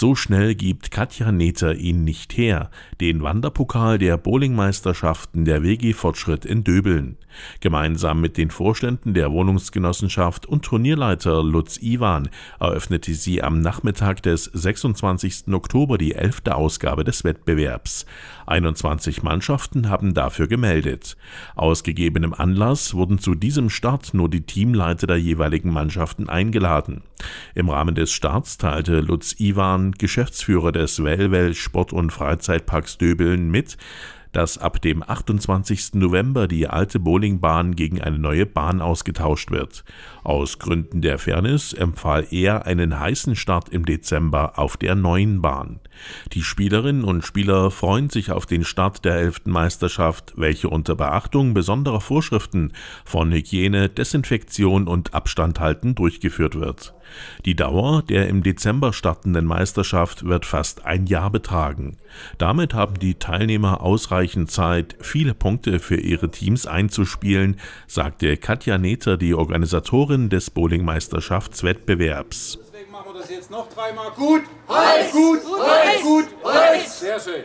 So schnell gibt Katja Neter ihn nicht her, den Wanderpokal der Bowlingmeisterschaften der WG Fortschritt in Döbeln. Gemeinsam mit den Vorständen der Wohnungsgenossenschaft und Turnierleiter Lutz Iwan eröffnete sie am Nachmittag des 26. Oktober die elfte Ausgabe des Wettbewerbs. 21 Mannschaften haben dafür gemeldet. Aus gegebenem Anlass wurden zu diesem Start nur die Teamleiter der jeweiligen Mannschaften eingeladen. Im Rahmen des Starts teilte Lutz Iwan, Geschäftsführer des Wellwell Sport- und Freizeitparks Döbeln, mit, dass ab dem 28. November die alte Bowlingbahn gegen eine neue Bahn ausgetauscht wird. Aus Gründen der Fairness empfahl er einen heißen Start im Dezember auf der neuen Bahn. Die Spielerinnen und Spieler freuen sich auf den Start der 11. Meisterschaft, welche unter Beachtung besonderer Vorschriften von Hygiene, Desinfektion und Abstand halten durchgeführt wird. Die Dauer der im Dezember startenden Meisterschaft wird fast ein Jahr betragen. Damit haben die Teilnehmer ausreichend ausreichend Zeit, viele Punkte für ihre Teams einzuspielen, sagte Katja Neter, die Organisatorin des Bowlingmeisterschaftswettbewerbs. Deswegen machen wir das jetzt noch dreimal. Gut, Holz, gut, Holz, gut, Holz. Sehr schön.